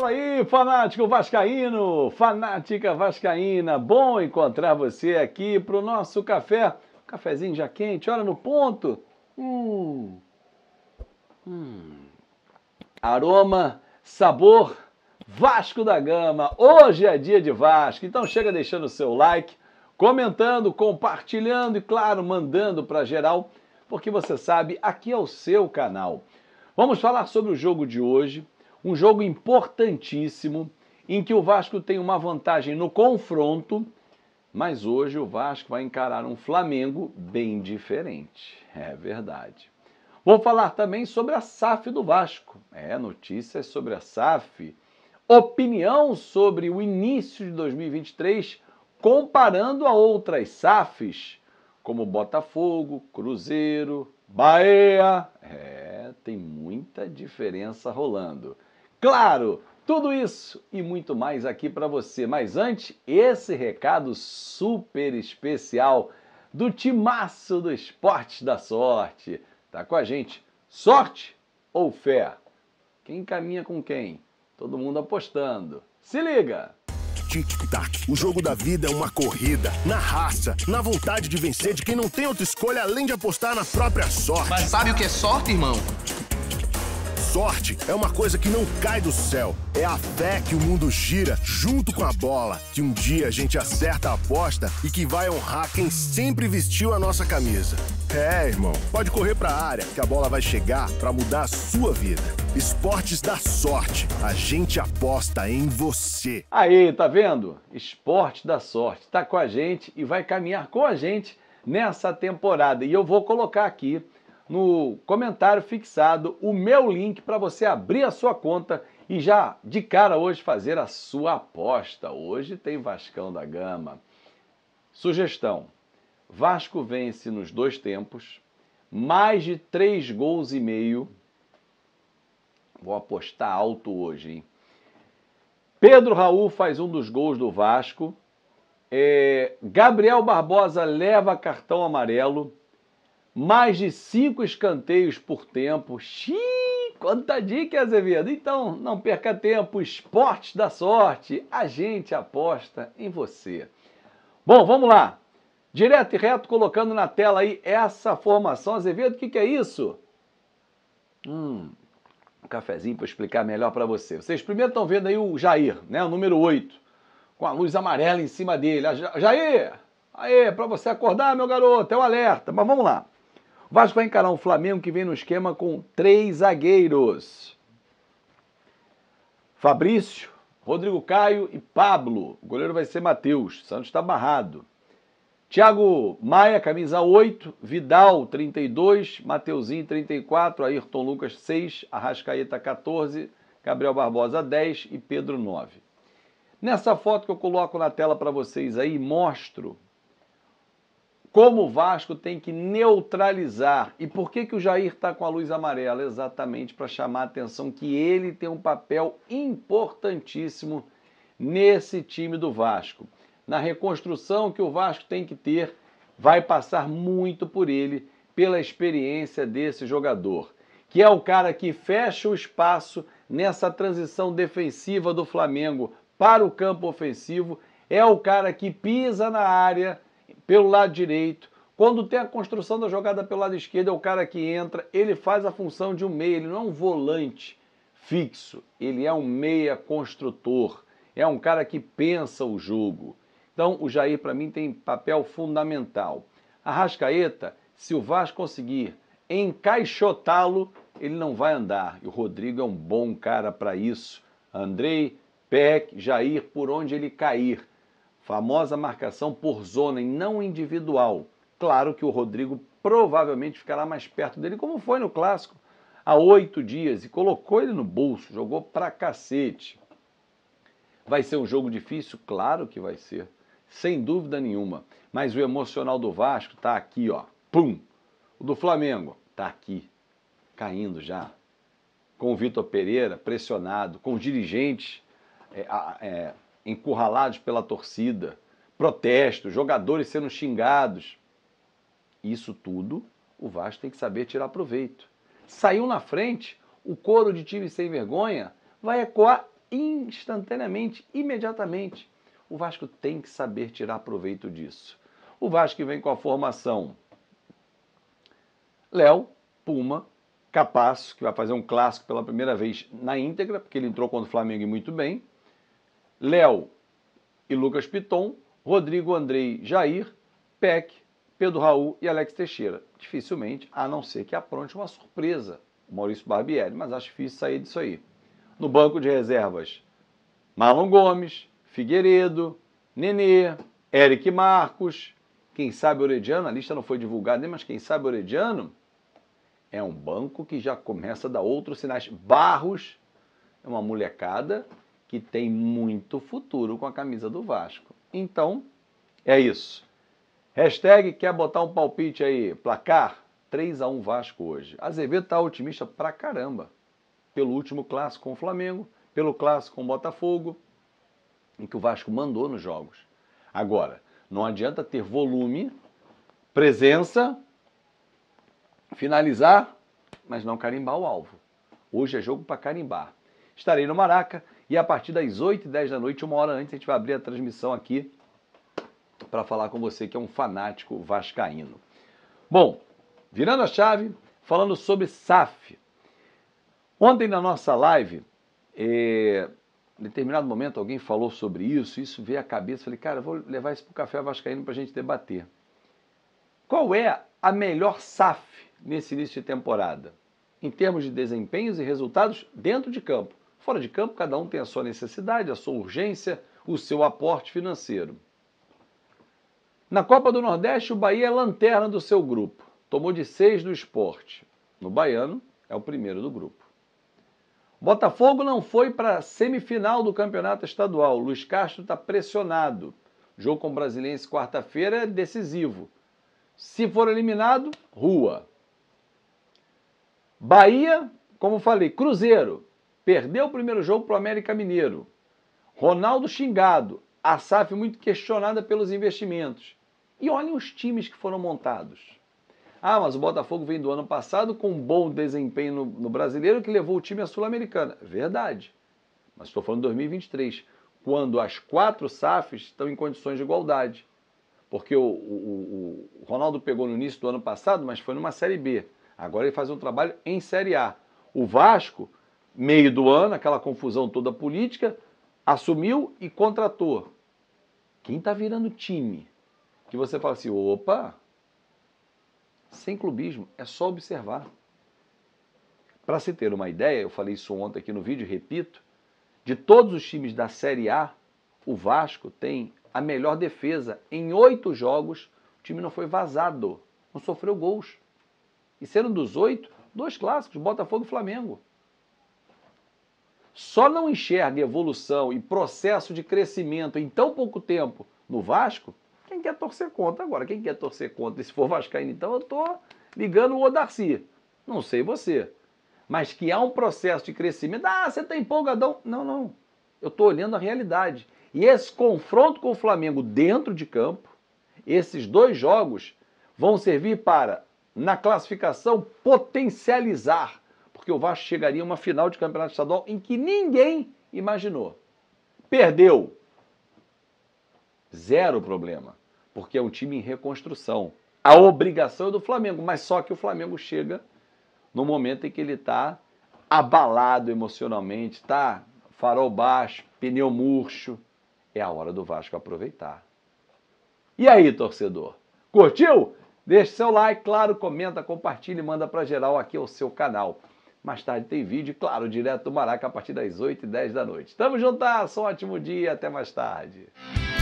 Fala aí, fanático vascaíno, fanática vascaína. Bom encontrar você aqui para o nosso café. Cafezinho já quente, olha no ponto. Hum. Hum. Aroma, sabor, Vasco da Gama. Hoje é dia de Vasco, então chega deixando o seu like, comentando, compartilhando e, claro, mandando para geral, porque você sabe, aqui é o seu canal. Vamos falar sobre o jogo de hoje um jogo importantíssimo em que o Vasco tem uma vantagem no confronto, mas hoje o Vasco vai encarar um Flamengo bem diferente. É verdade. Vou falar também sobre a SAF do Vasco. É, notícias sobre a SAF. Opinião sobre o início de 2023 comparando a outras SAFs, como Botafogo, Cruzeiro, Bahia. É, tem muita diferença rolando. Claro, tudo isso e muito mais aqui para você. Mas antes, esse recado super especial do timaço do esporte da sorte. Tá com a gente. Sorte ou fé? Quem caminha com quem? Todo mundo apostando. Se liga! O jogo da vida é uma corrida, na raça, na vontade de vencer de quem não tem outra escolha além de apostar na própria sorte. Mas sabe o que é sorte, irmão? Sorte é uma coisa que não cai do céu. É a fé que o mundo gira junto com a bola. Que um dia a gente acerta a aposta e que vai honrar quem sempre vestiu a nossa camisa. É, irmão, pode correr pra área que a bola vai chegar para mudar a sua vida. Esportes da sorte. A gente aposta em você. Aí, tá vendo? Esporte da sorte. Tá com a gente e vai caminhar com a gente nessa temporada. E eu vou colocar aqui no comentário fixado o meu link para você abrir a sua conta e já de cara hoje fazer a sua aposta. Hoje tem Vascão da Gama. Sugestão: Vasco vence nos dois tempos, mais de três gols e meio. Vou apostar alto hoje, hein? Pedro Raul faz um dos gols do Vasco. É... Gabriel Barbosa leva cartão amarelo mais de cinco escanteios por tempo. Xiii, quanta dica, Azevedo! Então, não perca tempo, esporte da sorte, a gente aposta em você. Bom, vamos lá. Direto e reto, colocando na tela aí essa formação. Azevedo, o que, que é isso? Hum, um cafezinho para explicar melhor para você. Vocês primeiro estão vendo aí o Jair, né? O número 8, com a luz amarela em cima dele. Ah, Jair! Aê, para você acordar, meu garoto, é um alerta. Mas vamos lá. Vasco vai encarar um Flamengo que vem no esquema com três zagueiros. Fabrício, Rodrigo Caio e Pablo. O goleiro vai ser Matheus. Santos está barrado. Thiago Maia, camisa 8, Vidal 32, Mateuzinho 34, Ayrton Lucas 6, Arrascaeta 14, Gabriel Barbosa 10 e Pedro 9. Nessa foto que eu coloco na tela para vocês aí, mostro como o Vasco tem que neutralizar. E por que, que o Jair está com a luz amarela? Exatamente para chamar a atenção que ele tem um papel importantíssimo nesse time do Vasco. Na reconstrução que o Vasco tem que ter, vai passar muito por ele, pela experiência desse jogador, que é o cara que fecha o espaço nessa transição defensiva do Flamengo para o campo ofensivo, é o cara que pisa na área pelo lado direito. Quando tem a construção da jogada pelo lado esquerdo, é o cara que entra, ele faz a função de um meia, ele não é um volante fixo, ele é um meia construtor, é um cara que pensa o jogo. Então, o Jair, para mim, tem papel fundamental. A Rascaeta, se o Vasco conseguir encaixotá-lo, ele não vai andar. E o Rodrigo é um bom cara para isso. Andrei, Peck, Jair, por onde ele cair famosa marcação por zona e não individual. Claro que o Rodrigo provavelmente ficará mais perto dele, como foi no clássico, há oito dias, e colocou ele no bolso, jogou pra cacete. Vai ser um jogo difícil? Claro que vai ser, sem dúvida nenhuma. Mas o emocional do Vasco tá aqui, ó. Pum! O do Flamengo tá aqui, caindo já. Com o Vitor Pereira pressionado, com os dirigentes é, é, encurralados pela torcida, protestos, jogadores sendo xingados. Isso tudo o Vasco tem que saber tirar proveito. Saiu na frente, o coro de time sem vergonha vai ecoar instantaneamente, imediatamente. O Vasco tem que saber tirar proveito disso. O Vasco vem com a formação Léo, Puma, Capasso, que vai fazer um clássico pela primeira vez na íntegra, porque ele entrou contra o Flamengo muito bem. Léo e Lucas Piton, Rodrigo Andrei Jair, Peck, Pedro Raul e Alex Teixeira. Dificilmente, a não ser que apronte uma surpresa o Maurício Barbieri, mas acho difícil sair disso aí. No banco de reservas, Marlon Gomes, Figueiredo, Nenê, Eric Marcos, quem sabe Orediano, a lista não foi divulgada, mas quem sabe Orediano é um banco que já começa a dar outros sinais. Barros é uma molecada que tem muito futuro com a camisa do Vasco. Então, é isso. Hashtag quer botar um palpite aí, placar 3 a 1 Vasco hoje. Azevedo tá otimista pra caramba. Pelo último clássico com o Flamengo, pelo clássico com o Botafogo, em que o Vasco mandou nos jogos. Agora, não adianta ter volume, presença, finalizar, mas não carimbar o alvo. Hoje é jogo para carimbar. Estarei no Maraca e a partir das 8 e 10 da noite, uma hora antes, a gente vai abrir a transmissão aqui para falar com você que é um fanático vascaíno. Bom, virando a chave, falando sobre SAF. Ontem na nossa live, é, em determinado momento alguém falou sobre isso, isso veio à cabeça, falei, cara, vou levar isso para o Café Vascaíno para a gente debater. Qual é a melhor SAF nesse início de temporada? Em termos de desempenhos e resultados dentro de campo. Fora de campo, cada um tem a sua necessidade, a sua urgência, o seu aporte financeiro. Na Copa do Nordeste, o Bahia é lanterna do seu grupo. Tomou de seis do esporte. No Baiano, é o primeiro do grupo. Botafogo não foi para a semifinal do campeonato estadual. Luiz Castro está pressionado. jogo com o Brasilense quarta-feira é decisivo. Se for eliminado, rua. Bahia, como falei, Cruzeiro Perdeu o primeiro jogo para o América Mineiro. Ronaldo xingado. A SAF muito questionada pelos investimentos. E olhem os times que foram montados. Ah, mas o Botafogo vem do ano passado com um bom desempenho no, no brasileiro que levou o time à Sul-Americana. Verdade. Mas estou falando de 2023, quando as quatro SAFs estão em condições de igualdade. Porque o, o, o Ronaldo pegou no início do ano passado, mas foi numa Série B. Agora ele faz um trabalho em Série A. O Vasco meio do ano, aquela confusão toda política, assumiu e contratou. Quem está virando time? Que você fala assim: opa, sem clubismo, é só observar. Para se ter uma ideia, eu falei isso ontem aqui no vídeo, repito: de todos os times da Série A, o Vasco tem a melhor defesa. Em oito jogos, o time não foi vazado, não sofreu gols. E sendo dos oito, dois clássicos, Botafogo e Flamengo só não enxerga evolução e processo de crescimento em tão pouco tempo no Vasco, quem quer torcer contra agora? Quem quer torcer contra? E se for Vascaíno, então eu estou ligando o Odarci. Não sei você. Mas que há um processo de crescimento. Ah, você está empolgadão. Não, não. Eu estou olhando a realidade. E esse confronto com o Flamengo dentro de campo, esses dois jogos, vão servir para, na classificação, potencializar que o Vasco chegaria a uma final de campeonato estadual em que ninguém imaginou. Perdeu. Zero problema, porque é um time em reconstrução. A obrigação é do Flamengo, mas só que o Flamengo chega no momento em que ele está abalado emocionalmente, está farol baixo, pneu murcho. É a hora do Vasco aproveitar. E aí, torcedor? Curtiu? Deixe seu like, claro, comenta, compartilha e manda para geral aqui ao seu canal. Mais tarde tem vídeo, claro, direto do Maraca a partir das 8 e 10 da noite. Tamo juntas, tá? um ótimo dia, até mais tarde.